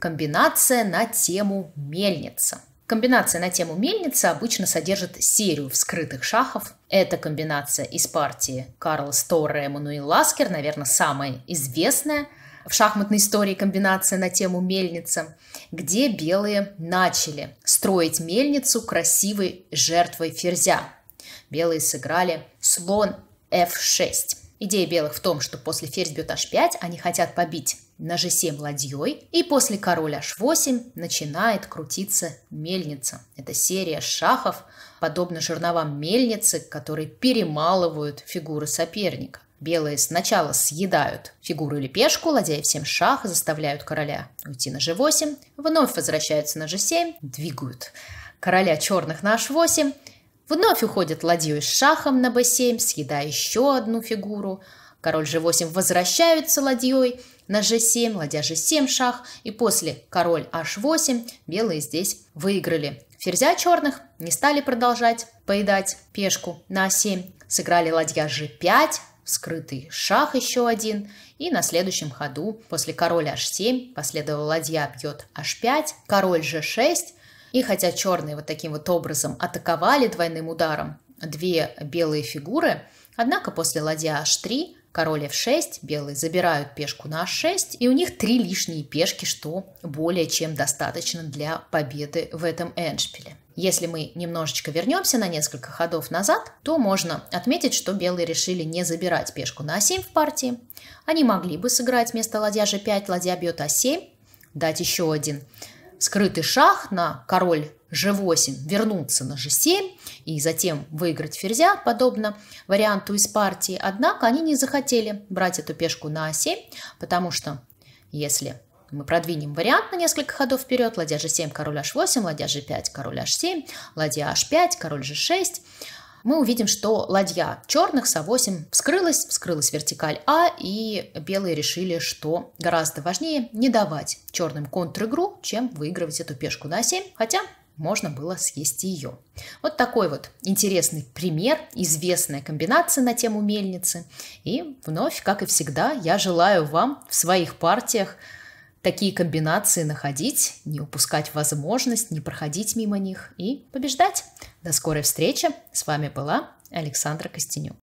комбинация на тему «Мельница». Комбинация на тему «Мельница» обычно содержит серию вскрытых шахов. Эта комбинация из партии Карла Сторре Эммануил Ласкер, наверное, самая известная в шахматной истории комбинация на тему «Мельница», где белые начали строить мельницу красивой жертвой ферзя. Белые сыграли слон f6. Идея белых в том, что после ферзь бьет h5, они хотят побить на g7 ладьей, и после короля h8 начинает крутиться мельница. Это серия шахов, подобно жерновам мельницы, которые перемалывают фигуры соперника. Белые сначала съедают фигуру или пешку, ладья f7 шах, заставляют короля уйти на g8, вновь возвращаются на g7, двигают короля черных на h8, вновь уходят ладьей с шахом на b7, съедая еще одну фигуру, Король g8 возвращается ладьей на g7, ладья g7 шах. И после король h8 белые здесь выиграли. Ферзя черных не стали продолжать поедать пешку на 7 Сыграли ладья g5, скрытый шах еще один. И на следующем ходу после короля h7 последовал ладья бьет h5, король g6. И хотя черные вот таким вот образом атаковали двойным ударом две белые фигуры, однако после ладья h3 Король f6, белые забирают пешку на h6, и у них три лишние пешки, что более чем достаточно для победы в этом эндшпиле. Если мы немножечко вернемся на несколько ходов назад, то можно отметить, что белые решили не забирать пешку на а7 в партии. Они могли бы сыграть вместо ладья g5, ладья бьет а7, дать еще один скрытый шах на король g8, вернуться на g7 и затем выиграть ферзя, подобно варианту из партии. Однако они не захотели брать эту пешку на a7, а потому что если мы продвинем вариант на несколько ходов вперед, ладья g7, король h8, ладья g5, король h7, ладья h5, король g6, мы увидим, что ладья черных со 8 вскрылась, вскрылась вертикаль А, и белые решили, что гораздо важнее не давать черным контр-игру, чем выигрывать эту пешку на 7, хотя можно было съесть ее. Вот такой вот интересный пример, известная комбинация на тему мельницы. И вновь, как и всегда, я желаю вам в своих партиях такие комбинации находить, не упускать возможность, не проходить мимо них и побеждать. До скорой встречи. С вами была Александра Костенюк.